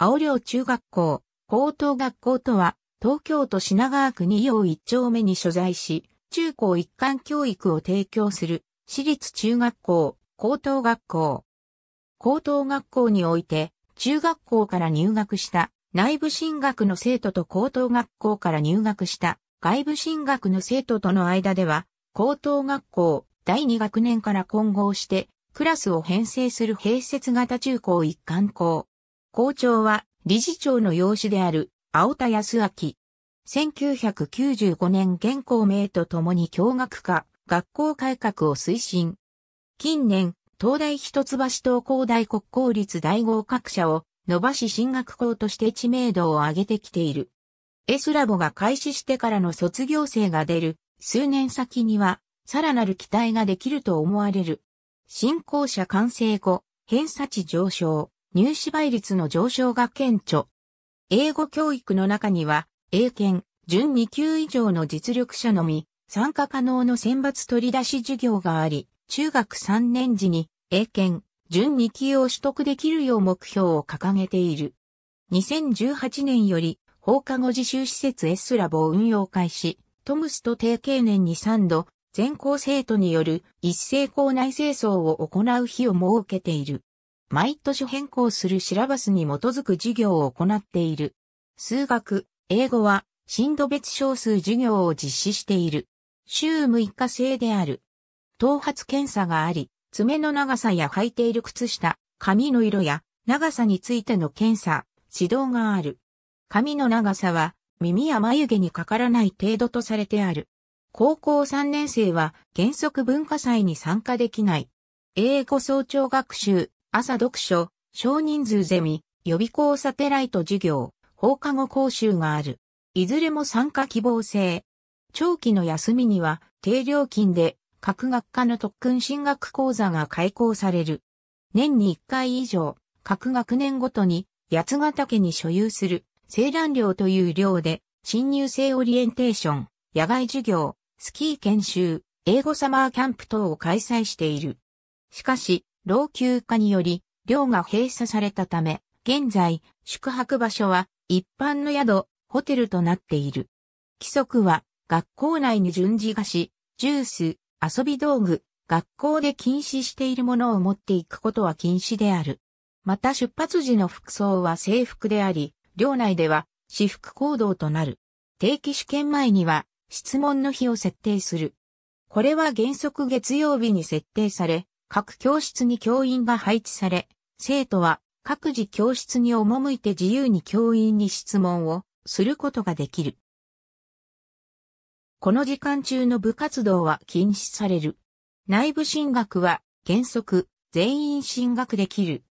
青陵中学校、高等学校とは、東京都品川区二陽一丁目に所在し、中高一貫教育を提供する、私立中学校、高等学校。高等学校において、中学校から入学した内部進学の生徒と高等学校から入学した外部進学の生徒との間では、高等学校第二学年から混合して、クラスを編成する併設型中高一貫校、校長は理事長の養子である青田康明。1995年現校名とともに教学科、学校改革を推進。近年、東大一橋東高大国公立大合格者を伸ばし進学校として知名度を上げてきている。S ラボが開始してからの卒業生が出る数年先には、さらなる期待ができると思われる。新校舎完成後、偏差値上昇。入試倍率の上昇が顕著。英語教育の中には、英検、準2級以上の実力者のみ、参加可能の選抜取り出し授業があり、中学3年時に、英検、準2級を取得できるよう目標を掲げている。2018年より、放課後自習施設 S ラボを運用開始、トムスと定型年に3度、全校生徒による一斉校内清掃を行う日を設けている。毎年変更するシラバスに基づく授業を行っている。数学、英語は、深度別小数授業を実施している。週6日制である。頭髪検査があり、爪の長さや履いている靴下、髪の色や長さについての検査、指導がある。髪の長さは耳や眉毛にかからない程度とされてある。高校3年生は原則文化祭に参加できない。英語早朝学習、朝読書、少人数ゼミ、予備校サテライト授業、放課後講習がある。いずれも参加希望制。長期の休みには低料金で各学科の特訓進学講座が開講される。年に1回以上、各学年ごとに八ヶ岳に所有する青蘭寮という寮で新入生オリエンテーション、野外授業、スキー研修、英語サマーキャンプ等を開催している。しかし、老朽化により、寮が閉鎖されたため、現在、宿泊場所は一般の宿、ホテルとなっている。規則は、学校内に順次菓子、ジュース、遊び道具、学校で禁止しているものを持っていくことは禁止である。また出発時の服装は制服であり、寮内では私服行動となる。定期試験前には質問の日を設定する。これは原則月曜日に設定され、各教室に教員が配置され、生徒は各自教室に赴いて自由に教員に質問をすることができる。この時間中の部活動は禁止される。内部進学は原則全員進学できる。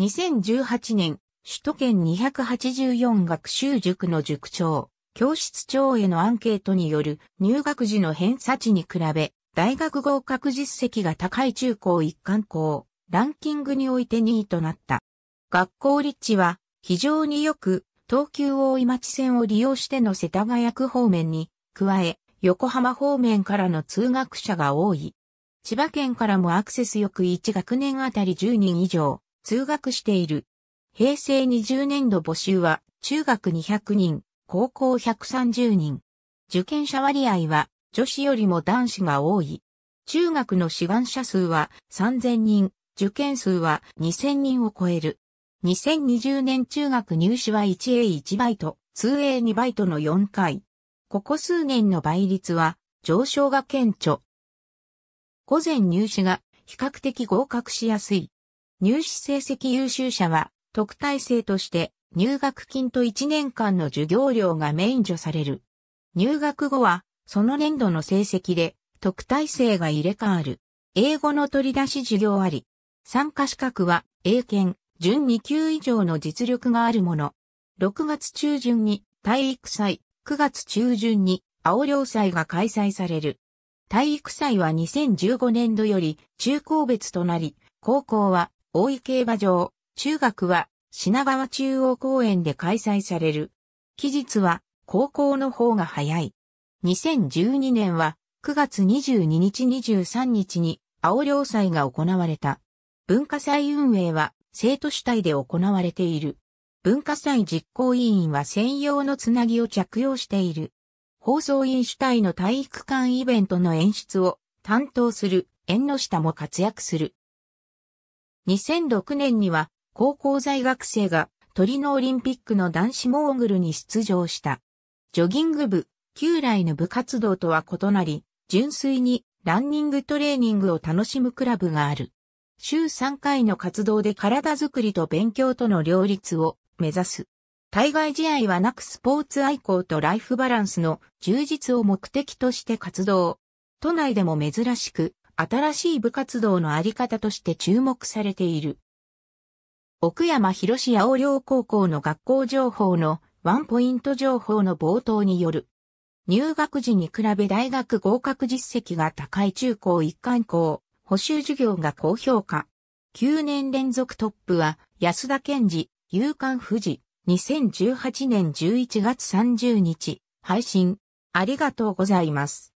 2018年、首都圏284学習塾の塾長、教室長へのアンケートによる入学時の偏差値に比べ、大学合格実績が高い中高一貫校、ランキングにおいて2位となった。学校立地は非常によく、東急大井町線を利用しての世田谷区方面に、加え、横浜方面からの通学者が多い。千葉県からもアクセスよく1学年あたり10人以上、通学している。平成20年度募集は、中学200人、高校130人。受験者割合は、女子よりも男子が多い。中学の志願者数は3000人、受験数は2000人を超える。2020年中学入試は 1A1 バイト、2A2 バイトの4回。ここ数年の倍率は上昇が顕著。午前入試が比較的合格しやすい。入試成績優秀者は特待生として入学金と1年間の授業料が免除される。入学後はその年度の成績で特待生が入れ替わる。英語の取り出し授業あり。参加資格は英検準2級以上の実力があるもの。6月中旬に体育祭、9月中旬に青陵祭が開催される。体育祭は2015年度より中高別となり、高校は大井競馬場、中学は品川中央公園で開催される。期日は高校の方が早い。2012年は9月22日23日に青陵祭が行われた。文化祭運営は生徒主体で行われている。文化祭実行委員は専用のつなぎを着用している。放送委員主体の体育館イベントの演出を担当する縁の下も活躍する。2006年には高校在学生が鳥のオリンピックの男子モーグルに出場した。ジョギング部、旧来の部活動とは異なり、純粋にランニングトレーニングを楽しむクラブがある。週3回の活動で体づくりと勉強との両立を目指す。対外試合はなくスポーツ愛好とライフバランスの充実を目的として活動。都内でも珍しく、新しい部活動のあり方として注目されている。奥山広志青陵高校の学校情報のワンポイント情報の冒頭による入学時に比べ大学合格実績が高い中高一貫校、補修授業が高評価。9年連続トップは安田健治、夕刊富士、2018年11月30日、配信。ありがとうございます。